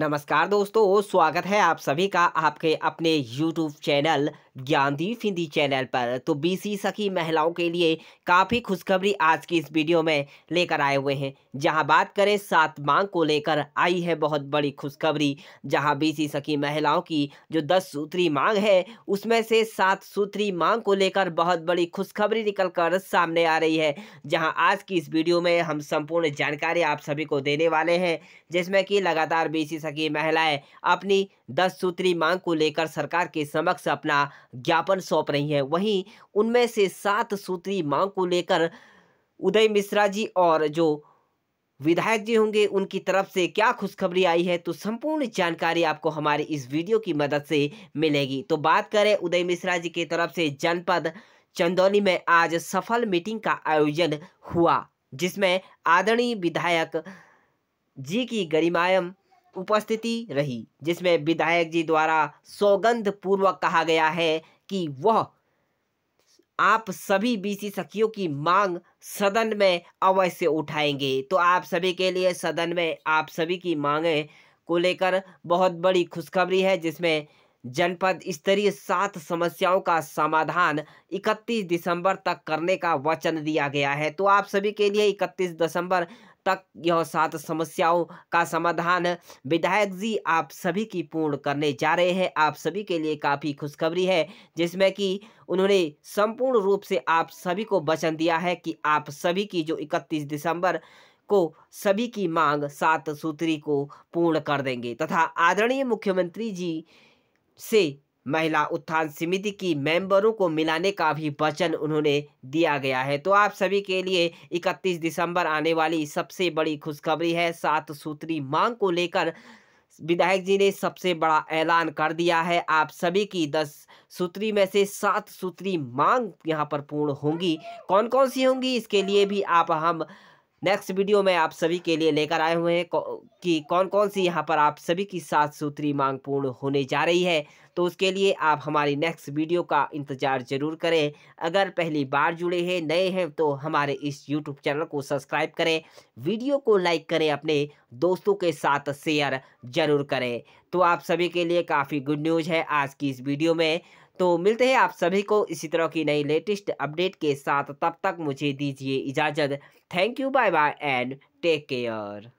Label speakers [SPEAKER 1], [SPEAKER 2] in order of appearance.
[SPEAKER 1] नमस्कार दोस्तों स्वागत है आप सभी का आपके अपने YouTube channel Gyandeep Hindi channel पर तो बीसी सखी महिलाओं के लिए काफ़ी खुशखबरी आज की इस वीडियो में लेकर आए हुए हैं जहां बात करें सात मांग को लेकर आई है बहुत बड़ी खुशखबरी जहां बीसी सखी महिलाओं की जो दस सूत्री मांग है उसमें से सात सूत्री मांग को लेकर बहुत बड़ी खुशखबरी निकल कर सामने आ रही है जहाँ आज की इस वीडियो में हम संपूर्ण जानकारी आप सभी को देने वाले हैं जिसमें कि लगातार बी सकी महिलाएं अपनी दस सूत्री मांग को लेकर सरकार के समक्ष अपना ज्ञापन सौंप रही हैं वहीं उनमें से सात सूत्री मांग को लेकर उदय मिश्रा जी और जो विधायक जी होंगे उनकी तरफ से क्या खुशखबरी आई है तो संपूर्ण जानकारी आपको हमारे इस वीडियो की मदद से मिलेगी तो बात करें उदय मिश्रा जी की तरफ से जनपद चंदौली में आज सफल मीटिंग का आयोजन हुआ जिसमें आदरणीय विधायक जी की गरिमायम उपस्थिति रही जिसमें विधायक जी द्वारा सौगंध पूर्वक कहा गया है कि वह आप सभी बीसी सखियों की मांग सदन में अवश्य उठाएंगे तो आप सभी के लिए सदन में आप सभी की मांगें को लेकर बहुत बड़ी खुशखबरी है जिसमें जनपद स्तरीय सात समस्याओं का समाधान 31 दिसंबर तक करने का वचन दिया गया है तो आप सभी के लिए 31 दिसंबर तक यह सात समस्याओं का समाधान विधायक जी आप सभी की पूर्ण करने जा रहे हैं आप सभी के लिए काफ़ी खुशखबरी है जिसमें कि उन्होंने संपूर्ण रूप से आप सभी को वचन दिया है कि आप सभी की जो 31 दिसंबर को सभी की मांग सात सूत्री को पूर्ण कर देंगे तथा आदरणीय मुख्यमंत्री जी से महिला उत्थान समिति की मेंबरों को मिलाने का भी वचन उन्होंने दिया गया है तो आप सभी के लिए 31 दिसंबर आने वाली सबसे बड़ी खुशखबरी है सात सूत्री मांग को लेकर विधायक जी ने सबसे बड़ा ऐलान कर दिया है आप सभी की दस सूत्री में से सात सूत्री मांग यहाँ पर पूर्ण होंगी कौन कौन सी होंगी इसके लिए भी आप हम नेक्स्ट वीडियो में आप सभी के लिए लेकर आए हुए हैं कि कौन कौन सी यहाँ पर आप सभी की सात सूत्री मांग पूर्ण होने जा रही है तो उसके लिए आप हमारी नेक्स्ट वीडियो का इंतज़ार ज़रूर करें अगर पहली बार जुड़े हैं नए हैं तो हमारे इस यूट्यूब चैनल को सब्सक्राइब करें वीडियो को लाइक करें अपने दोस्तों के साथ शेयर ज़रूर करें तो आप सभी के लिए काफ़ी गुड न्यूज़ है आज की इस वीडियो में तो मिलते हैं आप सभी को इसी तरह की नई लेटेस्ट अपडेट के साथ तब तक मुझे दीजिए इजाज़त thank you bye bye and take care